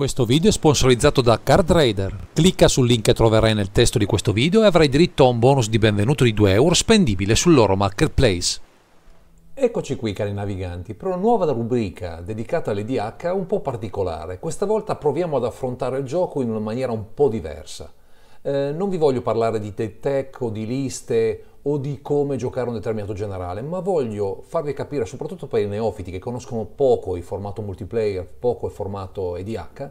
Questo video è sponsorizzato da CardRader. Clicca sul link che troverai nel testo di questo video e avrai diritto a un bonus di benvenuto di 2 euro spendibile sul loro marketplace. Eccoci qui cari naviganti per una nuova rubrica dedicata all'EDH un po' particolare. Questa volta proviamo ad affrontare il gioco in una maniera un po' diversa. Eh, non vi voglio parlare di tech o di liste o di come giocare un determinato generale, ma voglio farvi capire, soprattutto per i neofiti che conoscono poco il formato multiplayer, poco il formato EDH,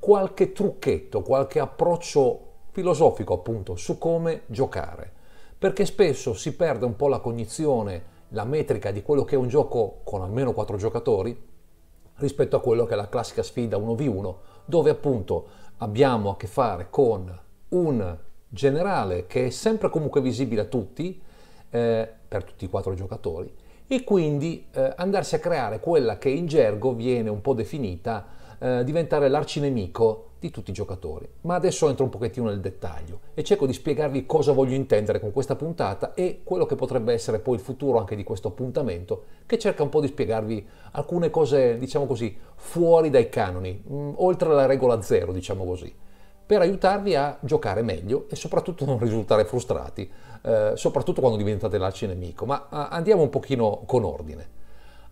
qualche trucchetto, qualche approccio filosofico appunto su come giocare. Perché spesso si perde un po' la cognizione, la metrica di quello che è un gioco con almeno 4 giocatori rispetto a quello che è la classica sfida 1v1, dove appunto abbiamo a che fare con un generale che è sempre comunque visibile a tutti, eh, per tutti i quattro giocatori, e quindi eh, andarsi a creare quella che in gergo viene un po' definita eh, diventare l'arcinemico di tutti i giocatori. Ma adesso entro un pochettino nel dettaglio e cerco di spiegarvi cosa voglio intendere con questa puntata e quello che potrebbe essere poi il futuro anche di questo appuntamento, che cerca un po' di spiegarvi alcune cose, diciamo così, fuori dai canoni, mh, mm, oltre alla regola zero, diciamo così per aiutarvi a giocare meglio e soprattutto non risultare frustrati, eh, soprattutto quando diventate l'arci nemico. Ma a, eh, andiamo un pochino con ordine.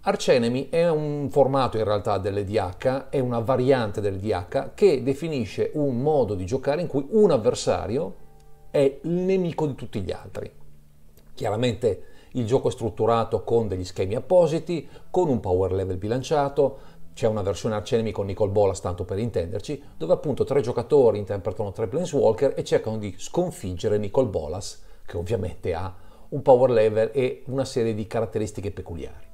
Arcenemy è un formato in realtà dell'EDH, è una variante dell'EDH che definisce un modo di giocare in cui un avversario è il nemico di tutti gli altri. Chiaramente il gioco è strutturato con degli schemi appositi, con un power level bilanciato, c'è una versione Arcenemy con Nicole Bolas, tanto per intenderci, dove appunto tre giocatori interpretano tre Planeswalker e cercano di sconfiggere Nicole Bolas, che ovviamente ha un power level e una serie di caratteristiche peculiari.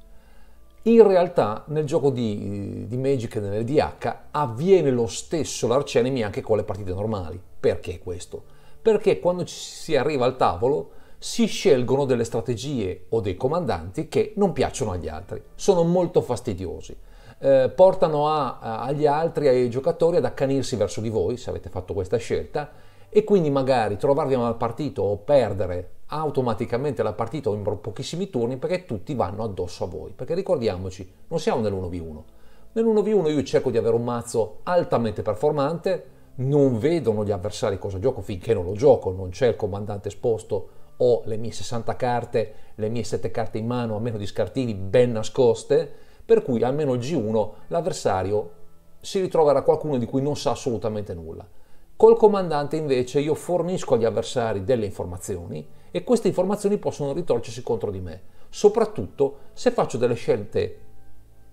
In realtà nel gioco di, di Magic e nell'EDH avviene lo stesso l'arcenemy anche con le partite normali. Perché questo? Perché quando ci si arriva al tavolo si scelgono delle strategie o dei comandanti che non piacciono agli altri, sono molto fastidiosi eh, portano a, a, agli altri, ai giocatori ad accanirsi verso di voi, se avete fatto questa scelta, e quindi magari trovarvi mal partito o perdere automaticamente la partita o in pochissimi turni perché tutti vanno addosso a voi. Perché ricordiamoci, non siamo nell'1v1. Nell'1v1 io cerco di avere un mazzo altamente performante, non vedono gli avversari cosa gioco finché non lo gioco, non c'è il comandante esposto, ho le mie 60 carte, le mie 7 carte in mano, a meno di scartini ben nascoste, per cui almeno G1 l'avversario si ritroverà qualcuno di cui non sa assolutamente nulla. Col comandante invece io fornisco agli avversari delle informazioni e queste informazioni possono ritorcersi contro di me, soprattutto se faccio delle scelte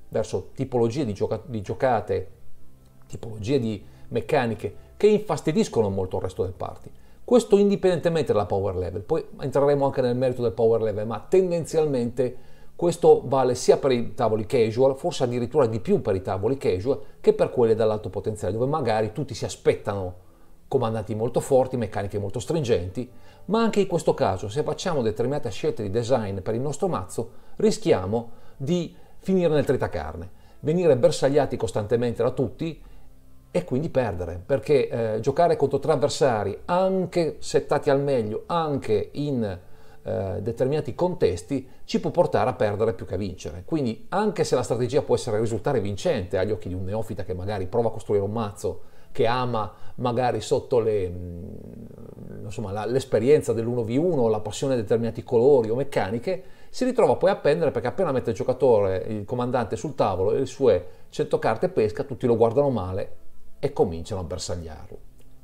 verso tipologie di, gioca- di giocate, tipologie di meccaniche che infastidiscono molto il resto del party. Questo indipendentemente dalla power level, poi entreremo anche nel merito del power level, ma tendenzialmente questo vale sia per i tavoli casual, forse addirittura di più per i tavoli casual, che per quelli dall'alto potenziale, dove magari tutti si aspettano comandanti molto forti, meccaniche molto stringenti, ma anche in questo caso se facciamo determinate scelte di design per il nostro mazzo rischiamo di finire nel tritacarne, venire bersagliati costantemente da tutti e quindi perdere, perché eh, giocare contro tre avversari, anche settati al meglio, anche in eh, determinati contesti ci può portare a perdere più che a vincere. Quindi anche se la strategia può essere risultare vincente agli occhi di un neofita che magari prova a costruire un mazzo che ama magari sotto le, mm, insomma, la, l'esperienza dell'1v1, la passione di determinati colori o meccaniche, si ritrova poi a pendere perché appena mette il giocatore, il comandante sul tavolo e le sue 100 carte pesca, tutti lo guardano male e cominciano a bersagliarlo.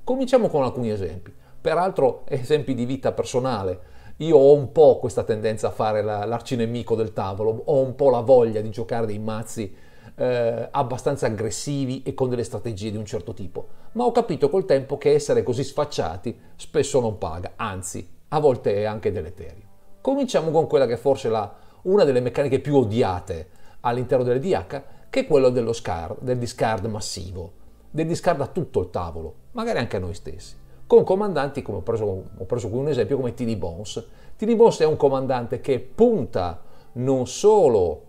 Cominciamo con alcuni esempi, peraltro esempi di vita personale, io ho un po' questa tendenza a fare la, l'arcinemico del tavolo, ho un po' la voglia di giocare dei mazzi eh, abbastanza aggressivi e con delle strategie di un certo tipo, ma ho capito col tempo che essere così sfacciati spesso non paga, anzi, a volte è anche deleterio. Cominciamo con quella che è forse è una delle meccaniche più odiate all'interno delle DH, che è quella dello scar, del discard massivo, del discard a tutto il tavolo, magari anche a noi stessi con comandanti, come ho preso, ho preso qui un esempio, come T.D. Bones. T.D. Bones è un comandante che punta non solo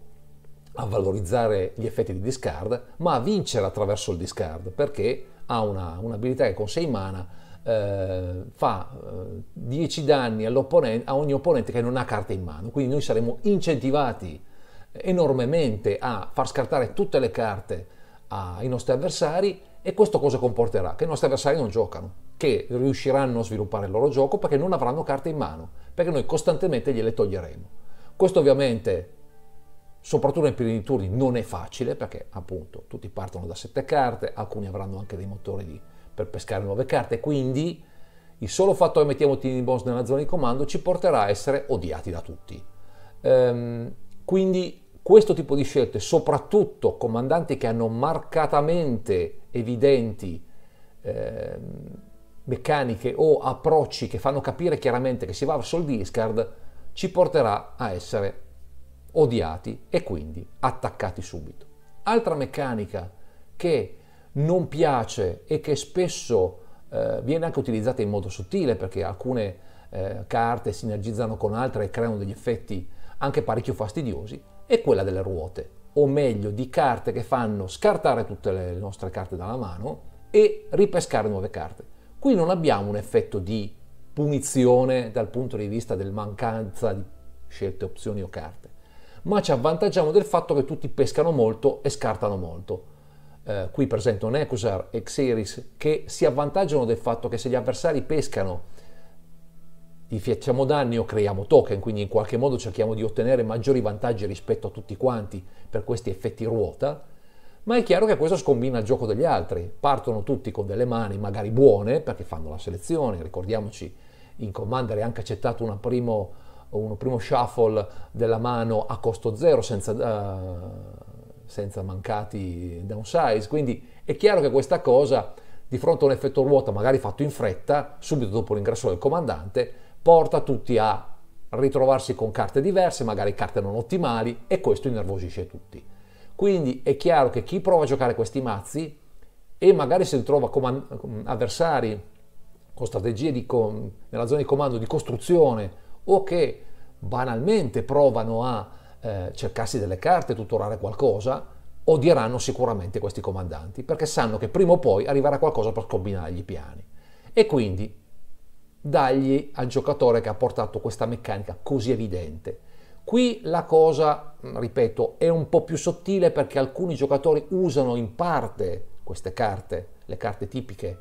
a valorizzare gli effetti di discard, ma a vincere attraverso il discard, perché ha una, un'abilità che con 6 mana eh, fa 10 eh, danni a ogni opponente che non ha carte in mano, quindi noi saremo incentivati enormemente a far scartare tutte le carte ai nostri avversari e questo cosa comporterà? Che i nostri avversari non giocano, che riusciranno a sviluppare il loro gioco perché non avranno carte in mano, perché noi costantemente gliele toglieremo. Questo ovviamente, soprattutto nei primi turni, non è facile perché appunto tutti partono da sette carte, alcuni avranno anche dei motori di, per pescare nuove carte, quindi il solo fatto che mettiamo Tiny Boss nella zona di comando ci porterà a essere odiati da tutti. Ehm, quindi questo tipo di scelte, soprattutto comandanti che hanno marcatamente evidenti ehm, meccaniche o approcci che fanno capire chiaramente che si va verso il discard ci porterà a essere odiati e quindi attaccati subito. Altra meccanica che non piace e che spesso eh, viene anche utilizzata in modo sottile perché alcune eh, carte sinergizzano con altre e creano degli effetti anche parecchio fastidiosi, è quella delle ruote, o meglio di carte che fanno scartare tutte le nostre carte dalla mano e ripescare nuove carte. Qui non abbiamo un effetto di punizione dal punto di vista del mancanza di scelte, opzioni o carte, ma ci avvantaggiamo del fatto che tutti pescano molto e scartano molto. Eh, qui presento Necusar e Xeris che si avvantaggiano del fatto che se gli avversari pescano gli facciamo danni o creiamo token, quindi in qualche modo cerchiamo di ottenere maggiori vantaggi rispetto a tutti quanti per questi effetti ruota, ma è chiaro che questo scombina il gioco degli altri. Partono tutti con delle mani magari buone perché fanno la selezione, ricordiamoci in Commander è anche accettato un primo, primo shuffle della mano a costo zero senza, uh, senza mancati downsize, quindi è chiaro che questa cosa di fronte a un effetto ruota magari fatto in fretta, subito dopo l'ingresso del comandante, porta tutti a ritrovarsi con carte diverse, magari carte non ottimali e questo innervosisce tutti. Quindi è chiaro che chi prova a giocare questi mazzi e magari si ritrova con avversari con strategie com- nella zona di comando di costruzione o che banalmente provano a eh, cercarsi delle carte, tutorare qualcosa, odieranno sicuramente questi comandanti perché sanno che prima o poi arriverà qualcosa per combinare gli piani. E quindi dagli al giocatore che ha portato questa meccanica così evidente Qui la cosa, ripeto, è un po' più sottile perché alcuni giocatori usano in parte queste carte, le carte tipiche,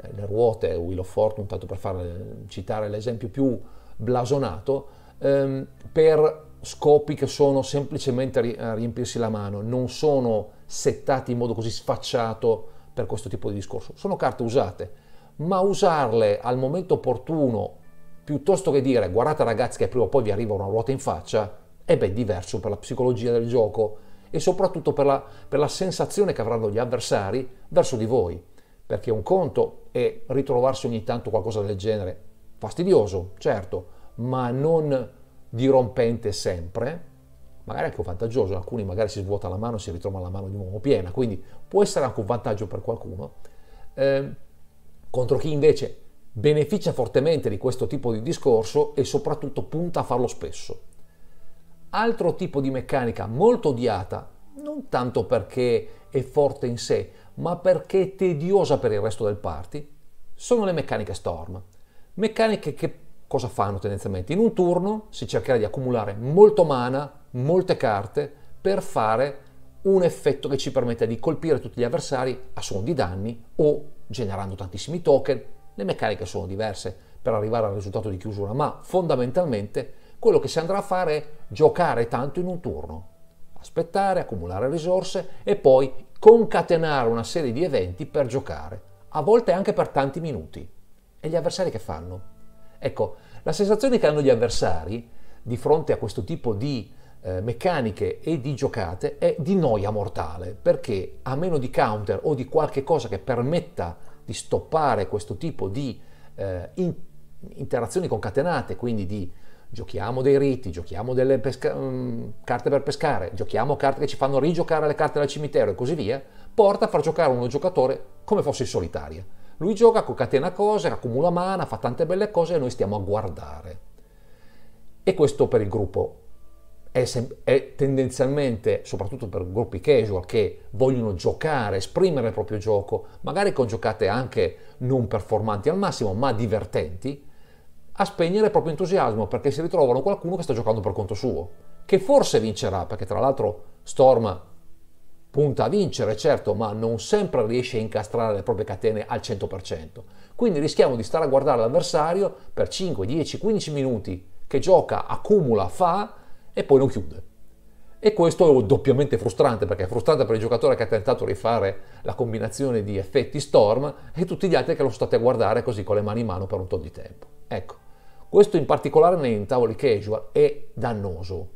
eh, le ruote, Wheel of Fortune, tanto per far, eh, citare l'esempio più blasonato, ehm, per scopi che sono semplicemente eh, riempirsi la mano, non sono settati in modo così sfacciato per questo tipo di discorso. Sono carte usate, ma usarle al momento opportuno piuttosto che dire guardate ragazzi che prima o poi vi arriva una ruota in faccia, è ben diverso per la psicologia del gioco e soprattutto per la, per la sensazione che avranno gli avversari verso di voi. Perché un conto è ritrovarsi ogni tanto qualcosa del genere, fastidioso, certo, ma non dirompente sempre, magari anche un vantaggioso, alcuni magari si svuota la mano e si ritrova la mano di nuovo piena, quindi può essere anche un vantaggio per qualcuno, eh, contro chi invece beneficia fortemente di questo tipo di discorso e soprattutto punta a farlo spesso. Altro tipo di meccanica molto odiata, non tanto perché è forte in sé, ma perché è tediosa per il resto del party, sono le meccaniche storm. Meccaniche che cosa fanno tendenzialmente? In un turno si cercherà di accumulare molto mana, molte carte, per fare un effetto che ci permetta di colpire tutti gli avversari a suon di danni o generando tantissimi token le meccaniche sono diverse per arrivare al risultato di chiusura, ma fondamentalmente quello che si andrà a fare è giocare tanto in un turno, aspettare, accumulare risorse e poi concatenare una serie di eventi per giocare, a volte anche per tanti minuti. E gli avversari che fanno? Ecco, la sensazione che hanno gli avversari di fronte a questo tipo di eh, meccaniche e di giocate è di noia mortale, perché a meno di counter o di qualche cosa che permetta di stoppare questo tipo di eh, in, interazioni concatenate, quindi di giochiamo dei riti, giochiamo delle pesca- mm, carte per pescare, giochiamo carte che ci fanno rigiocare le carte del cimitero e così via, porta a far giocare uno giocatore come fosse in solitaria. Lui gioca, concatena cose, accumula mana, fa tante belle cose e noi stiamo a guardare. E questo per il gruppo è, sem- è tendenzialmente, soprattutto per gruppi casual che vogliono giocare, esprimere il proprio gioco, magari con giocate anche non performanti al massimo, ma divertenti, a spegnere il proprio entusiasmo perché si ritrovano qualcuno che sta giocando per conto suo, che forse vincerà, perché tra l'altro Storm punta a vincere, certo, ma non sempre riesce a incastrare le proprie catene al 100%. Quindi rischiamo di stare a guardare l'avversario per 5, 10, 15 minuti che gioca, accumula, fa e poi non chiude. E questo è doppiamente frustrante, perché è frustrante per il giocatore che ha tentato di fare la combinazione di effetti storm e tutti gli altri che lo state a guardare così con le mani in mano per un tot di tempo. Ecco, questo in particolare nei tavoli casual è dannoso,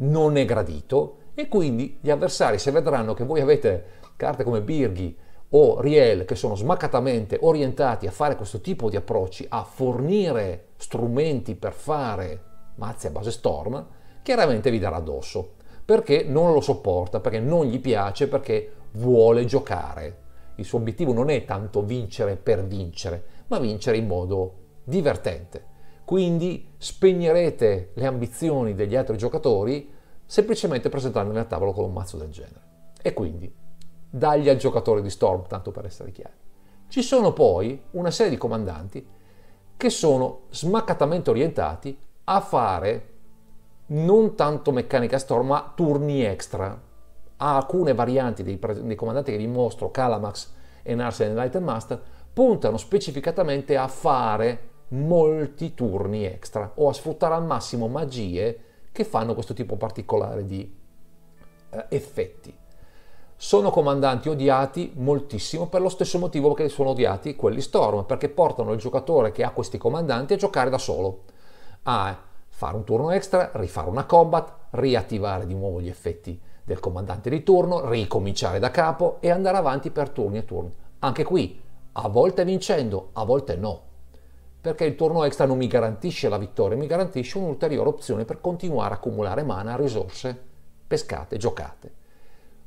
non è gradito e quindi gli avversari se vedranno che voi avete carte come Birghi o Riel che sono smaccatamente orientati a fare questo tipo di approcci, a fornire strumenti per fare mazze a base storm, chiaramente vi darà addosso, perché non lo sopporta, perché non gli piace, perché vuole giocare. Il suo obiettivo non è tanto vincere per vincere, ma vincere in modo divertente. Quindi spegnerete le ambizioni degli altri giocatori semplicemente presentandovi a tavolo con un mazzo del genere. E quindi dagli al giocatore di Storm, tanto per essere chiari. Ci sono poi una serie di comandanti che sono smaccatamente orientati a fare non tanto meccanica storm, ma turni extra. Ha alcune varianti dei, dei comandanti che vi mostro, Calamax e Narsen Enlightened Master, puntano specificatamente a fare molti turni extra o a sfruttare al massimo magie che fanno questo tipo particolare di eh, effetti. Sono comandanti odiati moltissimo per lo stesso motivo che sono odiati quelli Storm, perché portano il giocatore che ha questi comandanti a giocare da solo. Ha ah, fare un turno extra, rifare una combat, riattivare di nuovo gli effetti del comandante di turno, ricominciare da capo e andare avanti per turni e turni. Anche qui, a volte vincendo, a volte no, perché il turno extra non mi garantisce la vittoria, mi garantisce un'ulteriore opzione per continuare a accumulare mana, risorse pescate, giocate.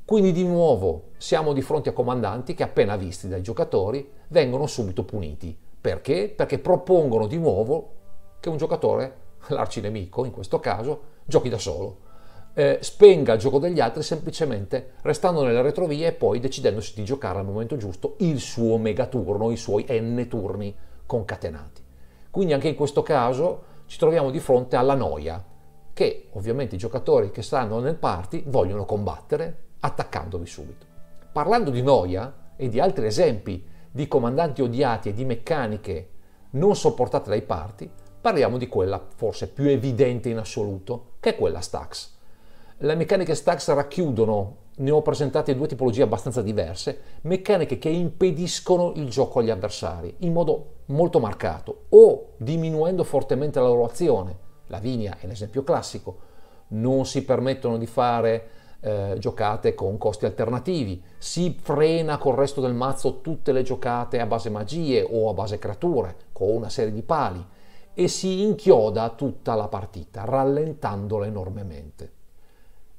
Quindi di nuovo siamo di fronte a comandanti che appena visti dai giocatori vengono subito puniti. Perché? Perché propongono di nuovo che un giocatore l'arcinemico in questo caso, giochi da solo, eh, spenga il gioco degli altri semplicemente restando nelle retrovie e poi decidendosi di giocare al momento giusto il suo megaturno, i suoi n turni concatenati. Quindi anche in questo caso ci troviamo di fronte alla noia, che ovviamente i giocatori che stanno nel party vogliono combattere attaccandovi subito. Parlando di noia e di altri esempi di comandanti odiati e di meccaniche non sopportate dai party, Parliamo di quella forse più evidente in assoluto, che è quella Stax. Le meccaniche Stax racchiudono, ne ho presentate due tipologie abbastanza diverse, meccaniche che impediscono il gioco agli avversari in modo molto marcato o diminuendo fortemente la loro azione. La Lavinia è l'esempio classico. Non si permettono di fare eh, giocate con costi alternativi, si frena col resto del mazzo tutte le giocate a base magie o a base creature, con una serie di pali e si inchioda tutta la partita, rallentandola enormemente.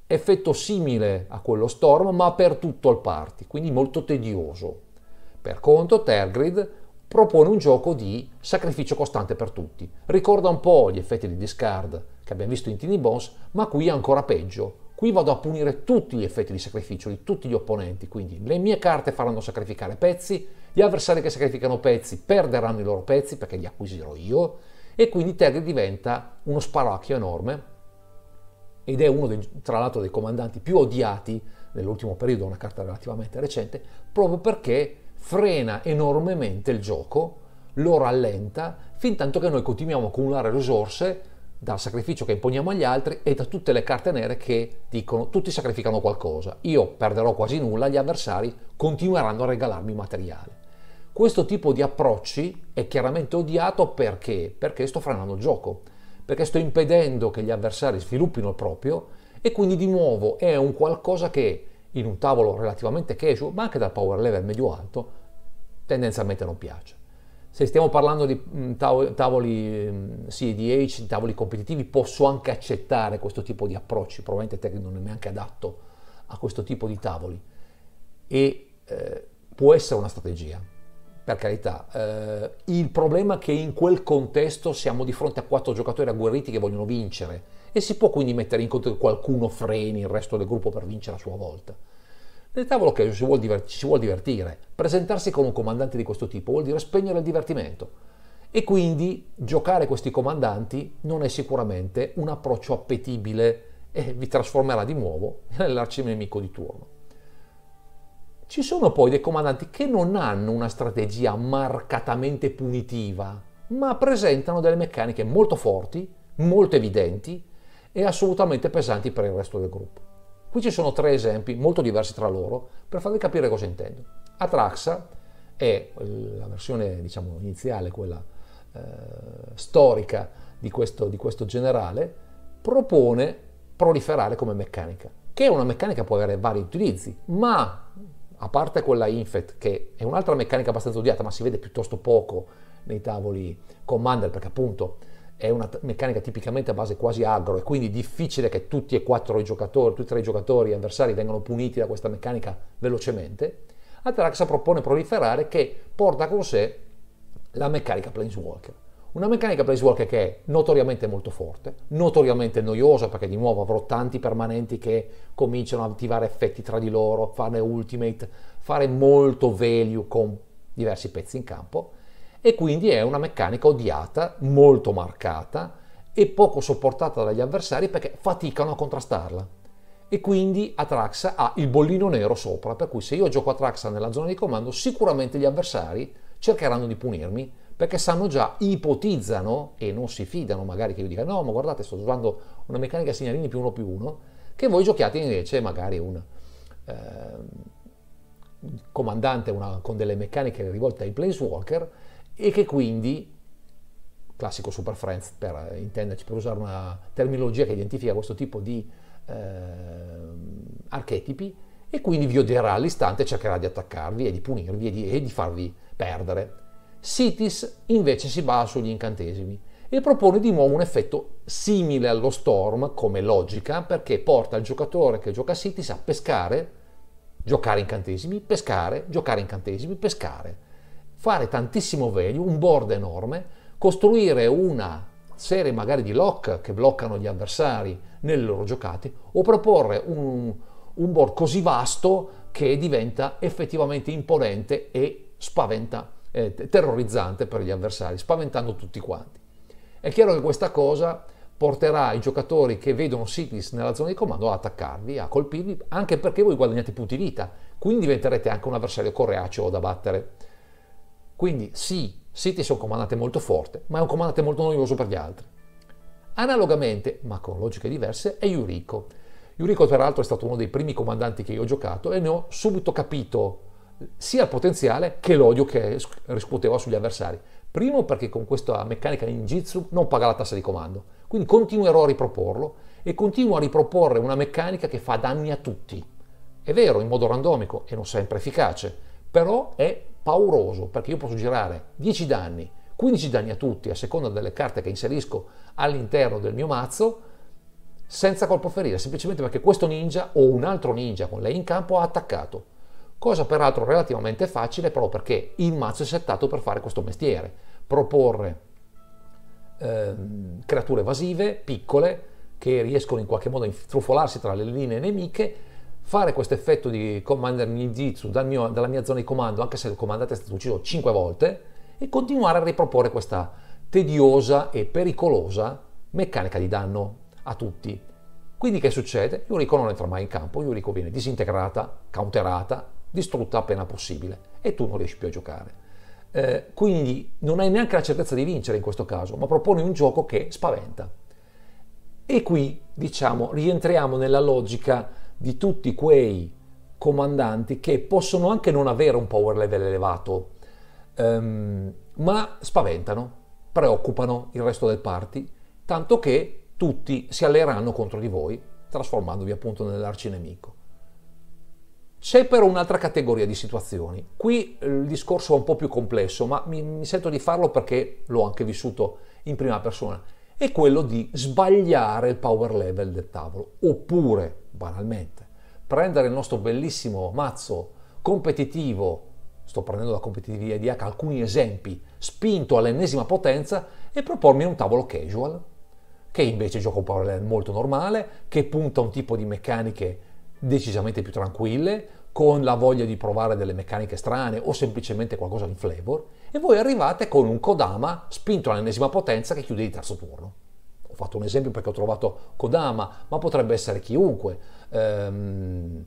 Effetto simile a quello Storm, ma per tutto il party, quindi molto tedioso. Per contro, Tergrid propone un gioco di sacrificio costante per tutti. Ricorda un po' gli effetti di discard che abbiamo visto in Tiny Bones, ma qui è ancora peggio. Qui vado a punire tutti gli effetti di sacrificio di tutti gli opponenti, quindi le mie carte faranno sacrificare pezzi, gli avversari che sacrificano pezzi perderanno i loro pezzi perché li acquisirò io, e quindi Tegri diventa uno sparacchio enorme ed è uno dei, tra l'altro dei comandanti più odiati nell'ultimo periodo, una carta relativamente recente, proprio perché frena enormemente il gioco, lo rallenta, fin tanto che noi continuiamo a accumulare risorse dal sacrificio che imponiamo agli altri e da tutte le carte nere che dicono tutti sacrificano qualcosa. Io perderò quasi nulla, gli avversari continueranno a regalarmi materiale. Questo tipo di approcci è chiaramente odiato perché? Perché sto frenando il gioco, perché sto impedendo che gli avversari sviluppino il proprio e quindi di nuovo è un qualcosa che in un tavolo relativamente casual, ma anche dal power level medio-alto, tendenzialmente non piace. Se stiamo parlando di mm, tavoli mm, CDH, tavoli competitivi, posso anche accettare questo tipo di approcci, probabilmente te non è neanche adatto a questo tipo di tavoli e eh, può essere una strategia, per carità, eh, il problema è che in quel contesto siamo di fronte a quattro giocatori agguerriti che vogliono vincere e si può quindi mettere in conto che qualcuno freni il resto del gruppo per vincere a sua volta. Nel tavolo che ci, divert- si vuol divertire, presentarsi con un comandante di questo tipo vuol dire spegnere il divertimento e quindi giocare questi comandanti non è sicuramente un approccio appetibile e vi trasformerà di nuovo nell'arcinemico di turno. Ci sono poi dei comandanti che non hanno una strategia marcatamente punitiva, ma presentano delle meccaniche molto forti, molto evidenti e assolutamente pesanti per il resto del gruppo. Qui ci sono tre esempi molto diversi tra loro per farvi capire cosa intendo. Atraxa è eh, la versione diciamo, iniziale, quella eh, storica di questo, di questo generale, propone proliferare come meccanica, che è una meccanica che può avere vari utilizzi, ma a parte quella Infet, che è un'altra meccanica abbastanza odiata, ma si vede piuttosto poco nei tavoli Commander, perché appunto è una meccanica tipicamente a base quasi agro e quindi difficile che tutti e quattro i giocatori, tutti e tre i giocatori avversari vengano puniti da questa meccanica velocemente, Atraxa propone proliferare che porta con sé la meccanica Planeswalker. Una meccanica place walker che è notoriamente molto forte, notoriamente noiosa perché di nuovo avrò tanti permanenti che cominciano a attivare effetti tra di loro, fare ultimate, fare molto value con diversi pezzi in campo e quindi è una meccanica odiata, molto marcata e poco sopportata dagli avversari perché faticano a contrastarla. E quindi Atraxa ha il bollino nero sopra, per cui se io gioco Atraxa nella zona di comando sicuramente gli avversari cercheranno di punirmi perché sanno già, ipotizzano e non si fidano magari che io dica no ma guardate sto usando una meccanica segnalini più uno più uno, che voi giochiate invece magari un eh, comandante una, con delle meccaniche rivolte ai planeswalker e che quindi classico Super Friends per intenderci, per usare una terminologia che identifica questo tipo di eh, archetipi e quindi vi odierà all'istante cercherà di attaccarvi e di punirvi e di, e di farvi perdere Cities invece si basa sugli incantesimi e propone di nuovo un effetto simile allo Storm come logica perché porta il giocatore che gioca Cities a pescare, giocare incantesimi, pescare, giocare incantesimi, pescare, fare tantissimo value, un board enorme, costruire una serie magari di lock che bloccano gli avversari nelle loro giocate o proporre un, un board così vasto che diventa effettivamente imponente e spaventa eh, terrorizzante per gli avversari, spaventando tutti quanti. È chiaro che questa cosa porterà i giocatori che vedono Siglis nella zona di comando a attaccarvi, a colpirvi, anche perché voi guadagnate punti vita, quindi diventerete anche un avversario correaceo da battere. Quindi sì, Siglis è un comandante molto forte, ma è un comandante molto noioso per gli altri. Analogamente, ma con logiche diverse, è Yuriko. Yuriko peraltro è stato uno dei primi comandanti che io ho giocato e ne ho subito capito sia il potenziale che l'odio che riscuoteva sugli avversari. Primo perché con questa meccanica ninjitsu non paga la tassa di comando, quindi continuerò a riproporlo e continuo a riproporre una meccanica che fa danni a tutti. È vero, in modo randomico e non sempre efficace, però è pauroso perché io posso girare 10 danni, 15 danni a tutti a seconda delle carte che inserisco all'interno del mio mazzo senza colpo ferire, semplicemente perché questo ninja o un altro ninja con lei in campo ha attaccato cosa peraltro relativamente facile proprio perché il mazzo è settato per fare questo mestiere, proporre eh, creature evasive piccole che riescono in qualche modo a intrufolarsi tra le linee nemiche, fare questo effetto di commander ninjitsu dal mio, dalla mia zona di comando, anche se il comandante è stato ucciso 5 volte, e continuare a riproporre questa tediosa e pericolosa meccanica di danno a tutti. Quindi che succede? Yuriko non entra mai in campo, Yuriko viene disintegrata, counterata, distrutta appena possibile e tu non riesci più a giocare. Eh, quindi non hai neanche la certezza di vincere in questo caso, ma proponi un gioco che spaventa. E qui, diciamo, rientriamo nella logica di tutti quei comandanti che possono anche non avere un power level elevato, ehm, ma spaventano, preoccupano il resto del party, tanto che tutti si alleeranno contro di voi, trasformandovi appunto nell'arcinemico. C'è però un'altra categoria di situazioni. Qui eh, il discorso è un po' più complesso, ma mi, mi sento di farlo perché l'ho anche vissuto in prima persona. È quello di sbagliare il power level del tavolo. Oppure, banalmente, prendere il nostro bellissimo mazzo competitivo, sto prendendo da competitività di H alcuni esempi, spinto all'ennesima potenza e propormi un tavolo casual, che invece gioca un power level molto normale, che punta a un tipo di meccaniche decisamente più tranquille, con la voglia di provare delle meccaniche strane o semplicemente qualcosa in flavor, e voi arrivate con un Kodama spinto all'ennesima potenza che chiude di terzo turno. Ho fatto un esempio perché ho trovato Kodama, ma potrebbe essere chiunque. Ehm,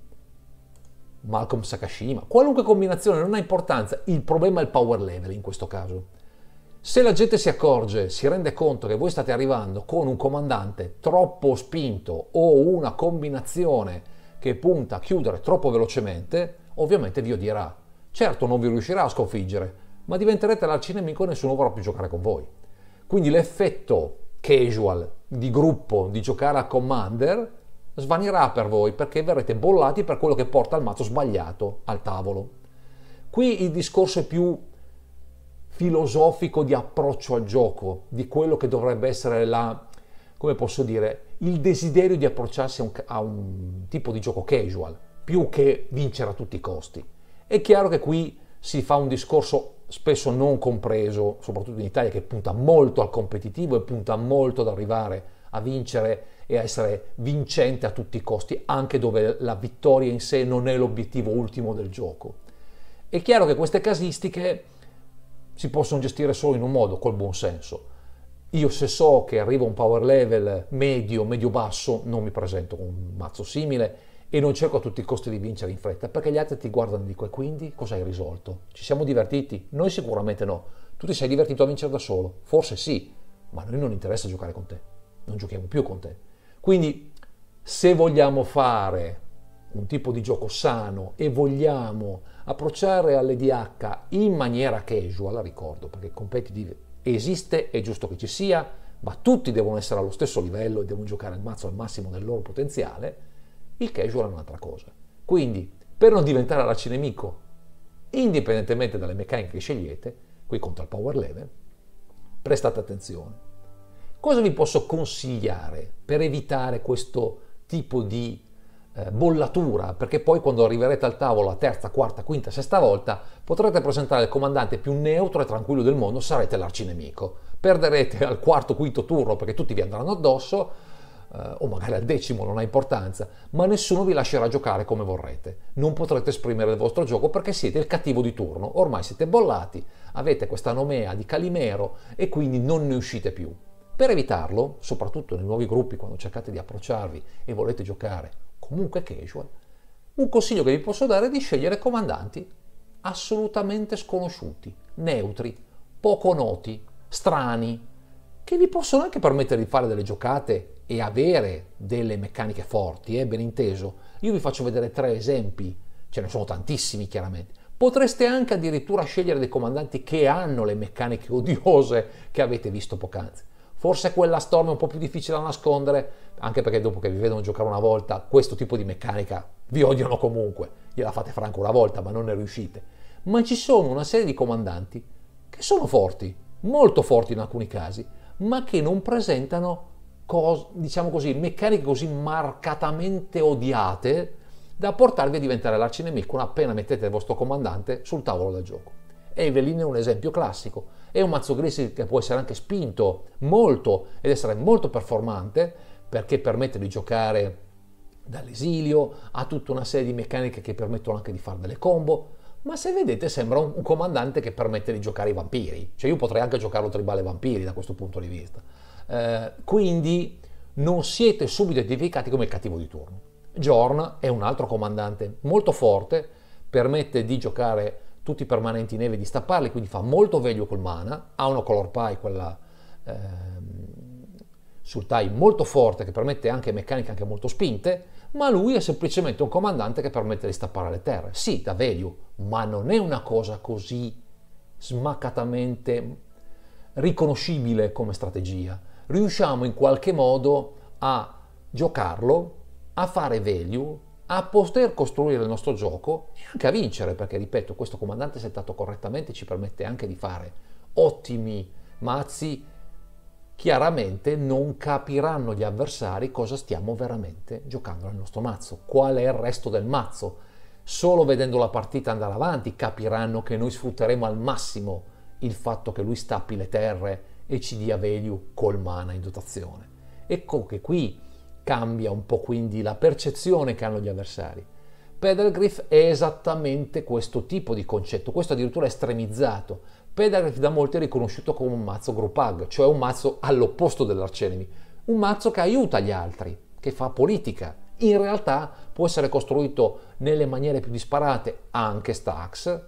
Malcolm Sakashima, qualunque combinazione non ha importanza, il problema è il power level in questo caso. Se la gente si accorge, si rende conto che voi state arrivando con un comandante troppo spinto o una combinazione che punta a chiudere troppo velocemente, ovviamente vi odierà. Certo non vi riuscirà a sconfiggere, ma diventerete l'arcinemico e nessuno vorrà più giocare con voi. Quindi l'effetto casual di gruppo di giocare a Commander svanirà per voi perché verrete bollati per quello che porta il mazzo sbagliato al tavolo. Qui il discorso è più filosofico di approccio al gioco, di quello che dovrebbe essere la, come posso dire, il desiderio di approcciarsi a un, a un tipo di gioco casual, più che vincere a tutti i costi. È chiaro che qui si fa un discorso spesso non compreso, soprattutto in Italia, che punta molto al competitivo e punta molto ad arrivare a vincere e a essere vincente a tutti i costi, anche dove la vittoria in sé non è l'obiettivo ultimo del gioco. È chiaro che queste casistiche si possono gestire solo in un modo, col buon senso. Io se so che arrivo a un power level medio, medio-basso, non mi presento con un mazzo simile e non cerco a tutti i costi di vincere in fretta, perché gli altri ti guardano e dico, e quindi cosa hai risolto? Ci siamo divertiti? Noi sicuramente no. Tu ti sei divertito a vincere da solo? Forse sì, ma a noi non interessa giocare con te. Non giochiamo più con te. Quindi, se vogliamo fare un tipo di gioco sano e vogliamo approcciare alle DH in maniera casual, ricordo, perché competitive esiste, è giusto che ci sia, ma tutti devono essere allo stesso livello e devono giocare il mazzo al massimo del loro potenziale, il casual è un'altra cosa. Quindi, per non diventare aracine-nemico, indipendentemente dalle meccaniche che scegliete, qui contro il power level, prestate attenzione. Cosa vi posso consigliare per evitare questo tipo di eh, bollatura, perché poi quando arriverete al tavolo la terza, quarta, quinta, sesta volta potrete presentare il comandante più neutro e tranquillo del mondo, sarete l'arcinemico. Perderete al quarto, quinto turno perché tutti vi andranno addosso, eh, o magari al decimo, non ha importanza, ma nessuno vi lascerà giocare come vorrete. Non potrete esprimere il vostro gioco perché siete il cattivo di turno, ormai siete bollati, avete questa nomea di Calimero e quindi non ne uscite più. Per evitarlo, soprattutto nei nuovi gruppi, quando cercate di approcciarvi e volete giocare comunque casual, un consiglio che vi posso dare è di scegliere comandanti assolutamente sconosciuti, neutri, poco noti, strani, che vi possono anche permettere di fare delle giocate e avere delle meccaniche forti, eh, ben inteso. Io vi faccio vedere tre esempi, ce ne sono tantissimi chiaramente. Potreste anche addirittura scegliere dei comandanti che hanno le meccaniche odiose che avete visto poc'anzi. Forse quella Storm è un po' più difficile da nascondere, anche perché dopo che vi vedono giocare una volta, questo tipo di meccanica vi odiano comunque. Gliela fate franco una volta, ma non ne riuscite. Ma ci sono una serie di comandanti che sono forti, molto forti in alcuni casi, ma che non presentano, cos- diciamo così, meccaniche così marcatamente odiate da portarvi a diventare l'arcinemico appena mettete il vostro comandante sul tavolo da gioco. Evelyn è un esempio classico. È un mazzo grisi che può essere anche spinto molto ed essere molto performante perché permette di giocare dall'esilio, ha tutta una serie di meccaniche che permettono anche di fare delle combo, ma se vedete sembra un, comandante che permette di giocare i vampiri, cioè io potrei anche giocarlo tribale vampiri da questo punto di vista. Eh, quindi non siete subito identificati come il cattivo di turno. Jorn è un altro comandante molto forte, permette di giocare tutti i permanenti neve di stapparli, quindi fa molto veglio col mana, ha una color pie, quella ehm, sul tie molto forte che permette anche meccaniche anche molto spinte, ma lui è semplicemente un comandante che permette di stappare le terre. Sì, da value, ma non è una cosa così smaccatamente riconoscibile come strategia. Riusciamo in qualche modo a giocarlo, a fare value a poter costruire il nostro gioco e anche a vincere, perché ripeto, questo comandante settato correttamente ci permette anche di fare ottimi mazzi. Chiaramente non capiranno gli avversari cosa stiamo veramente giocando nel nostro mazzo, qual è il resto del mazzo. Solo vedendo la partita andare avanti capiranno che noi sfrutteremo al massimo il fatto che lui stappi le terre e ci dia value col mana in dotazione. Ecco che qui Cambia un po' quindi la percezione che hanno gli avversari. Pedalgriff è esattamente questo tipo di concetto, questo addirittura estremizzato. Pedalgriff da molti è riconosciuto come un mazzo group hug, cioè un mazzo all'opposto dell'arcenemy, un mazzo che aiuta gli altri, che fa politica. In realtà può essere costruito nelle maniere più disparate, anche stacks,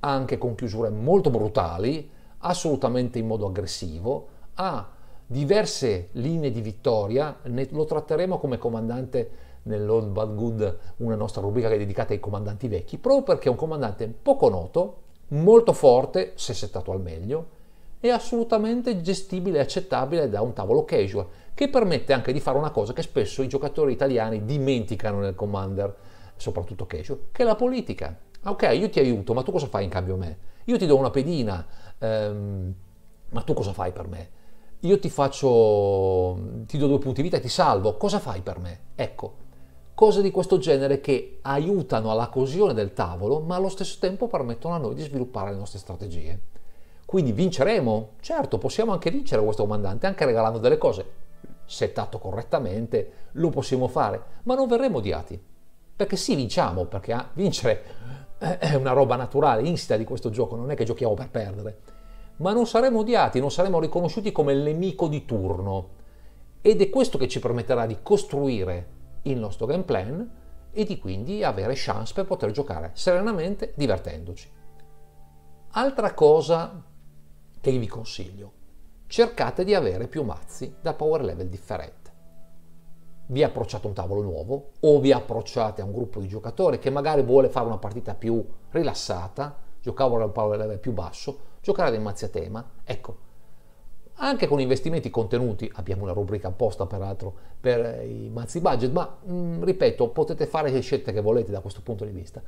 anche con chiusure molto brutali, assolutamente in modo aggressivo, ha diverse linee di vittoria, ne, lo tratteremo come comandante nell'Old Bad Good, una nostra rubrica che è dedicata ai comandanti vecchi, proprio perché è un comandante poco noto, molto forte, se settato al meglio, e assolutamente gestibile e accettabile da un tavolo casual, che permette anche di fare una cosa che spesso i giocatori italiani dimenticano nel commander, soprattutto casual, che è la politica. Ok, io ti aiuto, ma tu cosa fai in cambio a me? Io ti do una pedina, ehm, ma tu cosa fai per me? io ti faccio, ti do due punti vita e ti salvo, cosa fai per me? Ecco, cose di questo genere che aiutano alla coesione del tavolo, ma allo stesso tempo permettono a noi di sviluppare le nostre strategie. Quindi vinceremo? Certo, possiamo anche vincere questo comandante, anche regalando delle cose. Settato correttamente, lo possiamo fare, ma non verremo odiati. Perché sì, vinciamo, perché ah, vincere è una roba naturale, insita di questo gioco, non è che giochiamo per perdere ma non saremo odiati, non saremo riconosciuti come il nemico di turno. Ed è questo che ci permetterà di costruire il nostro game plan e di quindi avere chance per poter giocare serenamente, divertendoci. Altra cosa che vi consiglio, cercate di avere più mazzi da power level differente. Vi approcciate a un tavolo nuovo o vi approcciate a un gruppo di giocatori che magari vuole fare una partita più rilassata, giocavano a un power level più basso, giocare dei mazzi a tema, ecco, anche con investimenti contenuti, abbiamo una rubrica apposta peraltro per eh, i mazzi budget, ma mh, mm, ripeto, potete fare le scelte che volete da questo punto di vista.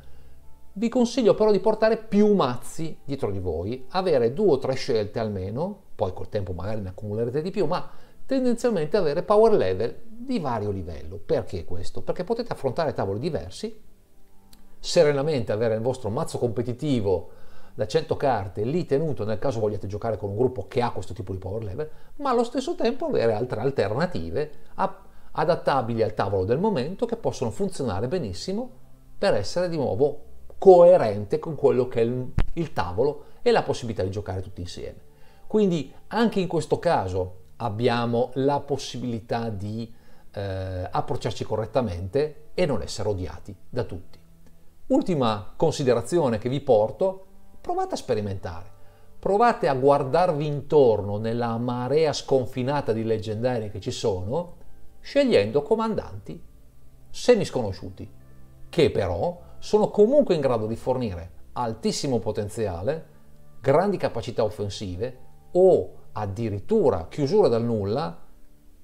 Vi consiglio però di portare più mazzi dietro di voi, avere due o tre scelte almeno, poi col tempo magari ne accumulerete di più, ma tendenzialmente avere power level di vario livello. Perché questo? Perché potete affrontare tavoli diversi, serenamente avere il vostro mazzo competitivo da 100 carte lì tenuto nel caso vogliate giocare con un gruppo che ha questo tipo di power level, ma allo stesso tempo avere altre alternative adattabili al tavolo del momento che possono funzionare benissimo per essere di nuovo coerente con quello che è il, il tavolo e la possibilità di giocare tutti insieme. Quindi anche in questo caso abbiamo la possibilità di eh, approcciarci correttamente e non essere odiati da tutti. Ultima considerazione che vi porto provate a sperimentare. Provate a guardarvi intorno nella marea sconfinata di leggendari che ci sono, scegliendo comandanti semi sconosciuti, che però sono comunque in grado di fornire altissimo potenziale, grandi capacità offensive o addirittura chiusura dal nulla,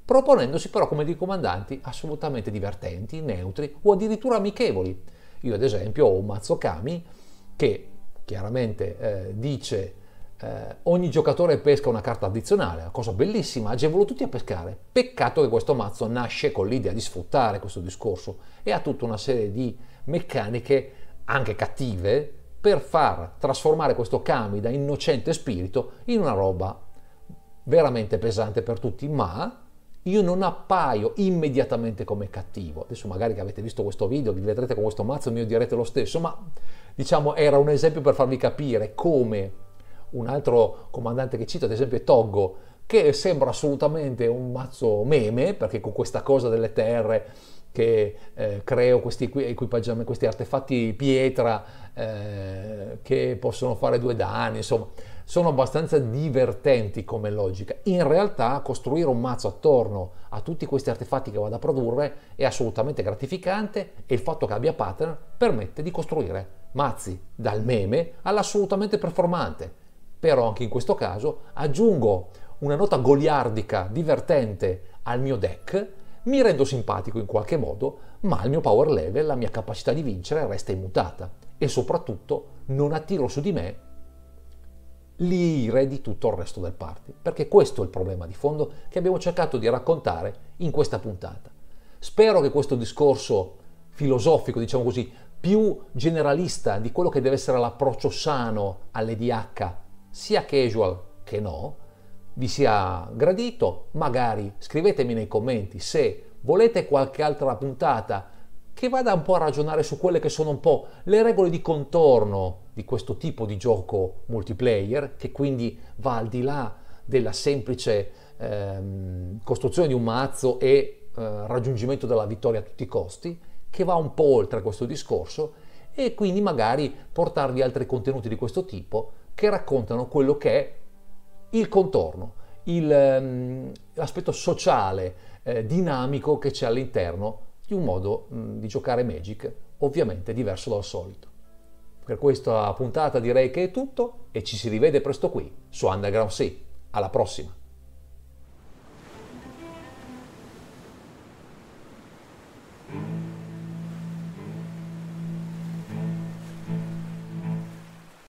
proponendosi però come dei comandanti assolutamente divertenti, neutri o addirittura amichevoli. Io ad esempio ho un mazzo Kami che chiaramente eh, dice eh, ogni giocatore pesca una carta addizionale, una cosa bellissima, agevolo tutti a pescare. Peccato che questo mazzo nasce con l'idea di sfruttare questo discorso e ha tutta una serie di meccaniche anche cattive per far trasformare questo Kami da innocente spirito in una roba veramente pesante per tutti, ma io non appaio immediatamente come cattivo. Adesso magari che avete visto questo video, vi vedrete con questo mazzo, mi direte lo stesso, ma diciamo era un esempio per farvi capire come un altro comandante che cito, ad esempio Toggo, che sembra assolutamente un mazzo meme, perché con questa cosa delle terre che eh, creo questi equipaggiamenti, questi artefatti pietra eh, che possono fare due danni, insomma sono abbastanza divertenti come logica. In realtà costruire un mazzo attorno a tutti questi artefatti che vado a produrre è assolutamente gratificante e il fatto che abbia pattern permette di costruire mazzi dal meme all'assolutamente performante. Però anche in questo caso aggiungo una nota goliardica divertente al mio deck, mi rendo simpatico in qualche modo, ma il mio power level, la mia capacità di vincere resta immutata e soprattutto non attiro su di me l'ire di tutto il resto del party, perché questo è il problema di fondo che abbiamo cercato di raccontare in questa puntata. Spero che questo discorso filosofico, diciamo così, più generalista di quello che deve essere l'approccio sano all'EDH, sia casual che no, vi sia gradito. Magari scrivetemi nei commenti se volete qualche altra puntata che vada un po' a ragionare su quelle che sono un po' le regole di contorno di questo tipo di gioco multiplayer, che quindi va al di là della semplice ehm, costruzione di un mazzo e eh, raggiungimento della vittoria a tutti i costi, che va un po' oltre questo discorso e quindi magari portarvi altri contenuti di questo tipo che raccontano quello che è il contorno, il, ehm, l'aspetto sociale eh, dinamico che c'è all'interno di un modo mh, mm, di giocare Magic ovviamente diverso dal solito. Per questa puntata direi che è tutto e ci si rivede presto qui su Underground Sea. Alla prossima!